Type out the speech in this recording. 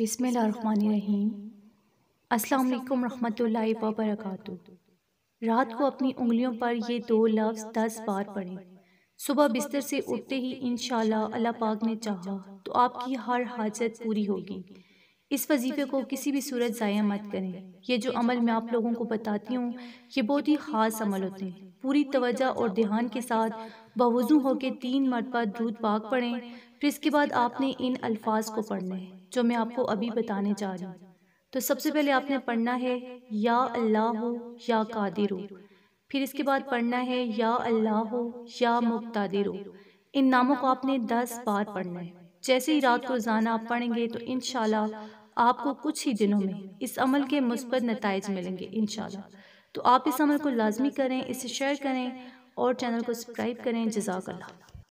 बिसमीम अल्लाम रहमतुल्लाहि व रात को अपनी उंगलियों पर ये दो लफ्ज़ दस बार पढ़ें सुबह बिस्तर से उठते ही इन अल्लाह पाक ने चाहा तो आपकी हर हाजत पूरी होगी इस वजीफे को किसी भी सूरत ज़ाया मत करें ये जो अमल मैं आप लोगों को बताती हूँ ये बहुत ही ख़ास अमल होते हैं पूरी तवज्जा और ध्यान के साथ बवज़ू होकर तीन मरतबा दूध पाक पढ़ें फिर इसके बाद आपने इन अल्फाज को पढ़ना है जो मैं आपको अभी बताने जा रही हूँ तो सबसे पहले आपने पढ़ना है या अल्लाह हो या कादिर हो फिर इसके बाद पढ़ना है या अल्लाह हो या मुक्तादिर हो इन नामों को आपने दस बार पढ़ना है जैसे ही रात को रोज़ाना आप पढ़ेंगे तो इन आपको कुछ ही दिनों में इस अमल के मुस्बत नतज मिलेंगे इन तो आप इस अमल को लाजमी करें इसे शेयर करें और चैनल को सब्सक्राइब करें अल्लाह